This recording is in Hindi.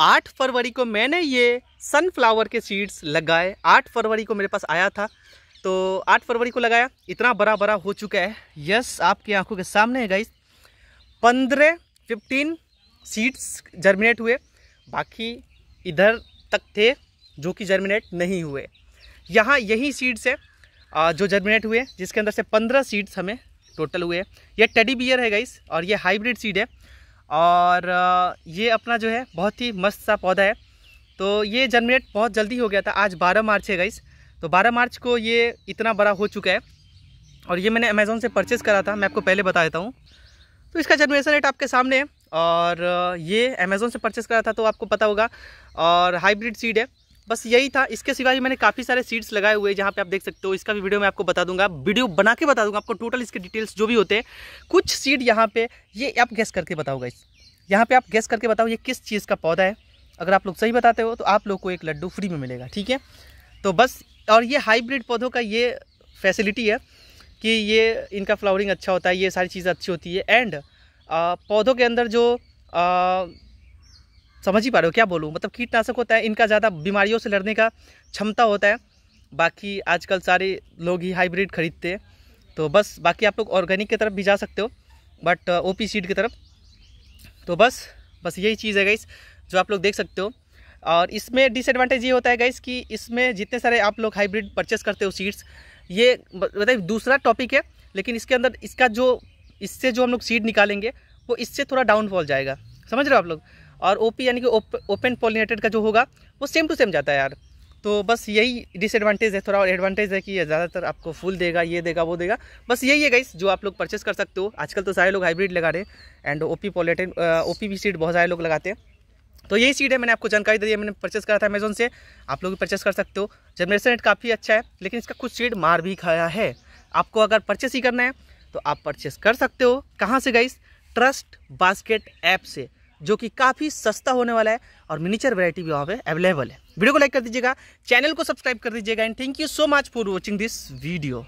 आठ फरवरी को मैंने ये सनफ्लावर के सीड्स लगाए आठ फरवरी को मेरे पास आया था तो आठ फरवरी को लगाया इतना बड़ा बड़ा हो चुका है यस आपकी आंखों के सामने है गाइस पंद्रह फिफ्टीन सीड्स जर्मिनेट हुए बाकी इधर तक थे जो कि जर्मिनेट नहीं हुए यहाँ यही सीड्स है जो जर्मिनेट हुए जिसके अंदर से पंद्रह सीड्स हमें टोटल हुए ये टेडी बियर है गाइस और ये हाइब्रिड सीड है और ये अपना जो है बहुत ही मस्त सा पौधा है तो ये जनरेट बहुत जल्दी हो गया था आज 12 मार्च है गाइस तो 12 मार्च को ये इतना बड़ा हो चुका है और ये मैंने अमेज़ोन से परचेज़ करा था मैं आपको पहले बता देता हूँ तो इसका जनरेशन रेट आपके सामने है और ये अमेज़ोन से परचेज़ करा था तो आपको पता होगा और हाइब्रिड सीड है बस यही था इसके सिवा मैंने काफ़ी सारे सीड्स लगाए हुए जहाँ पे आप देख सकते हो इसका भी वीडियो मैं आपको बता दूंगा वीडियो बना के बता दूंगा आपको टोटल इसके डिटेल्स जो भी होते हैं कुछ सीड यहाँ पे ये आप गैस करके बताओगे इस यहाँ पे आप गैस करके बताओ ये किस चीज़ का पौधा है अगर आप लोग सही बताते हो तो आप लोग को एक लड्डू फ्री में मिलेगा ठीक है तो बस और ये हाईब्रिड पौधों का ये फैसिलिटी है कि ये इनका फ्लावरिंग अच्छा होता है ये सारी चीज़ें अच्छी होती है एंड पौधों के अंदर जो आ, समझ ही पा रहे हो क्या बोलूँ मतलब कीटनाशक होता है इनका ज़्यादा बीमारियों से लड़ने का क्षमता होता है बाकी आजकल सारे लोग ही हाइब्रिड खरीदते हैं तो बस बाकी आप लोग ऑर्गेनिक की तरफ भी जा सकते हो बट ओ पी सीड की तरफ तो बस बस यही चीज़ है गाइस जो आप लोग देख सकते हो और इसमें डिसएडवांटेज ये होता है गाइस कि इसमें जितने सारे आप लोग हाइब्रिड परचेस करते हो सीड्स ये मतलब दूसरा टॉपिक है लेकिन इसके अंदर इसका जो इससे जो हम लोग सीड निकालेंगे वो इससे थोड़ा डाउनफॉल जाएगा समझ रहे हो आप लोग और ओ यानी कि ओपन पोलिनेटेड का जो होगा वो सेम टू सेम जाता है यार तो बस यही डिसएडवांटेज है थोड़ा और एडवांटेज है कि ये ज़्यादातर आपको फूल देगा ये देगा वो देगा बस यही है गाइस जो आप लोग परचेस कर सकते हो आजकल तो सारे लोग हाइब्रिड लगा रहे हैं एंड ओपी ओ ओपी भी सीड बहुत सारे लोग लगाते हैं तो यही सीड है मैंने आपको जानकारी दे दी है मैंने परचेस करा था अमेजोन से आप लोग भी परचेस कर सकते हो जनरेशन रेट काफ़ी अच्छा है लेकिन इसका कुछ सीड मार भी खाया है आपको अगर परचेस ही करना है तो आप परचेस कर सकते हो कहाँ से गाइस ट्रस्ट बास्केट ऐप से जो कि काफ़ी सस्ता होने वाला है और मिनीचर वैरायटी भी वहाँ पे अवेलेबल है वीडियो को लाइक कर दीजिएगा चैनल को सब्सक्राइब कर दीजिएगा and thank you so much for watching this video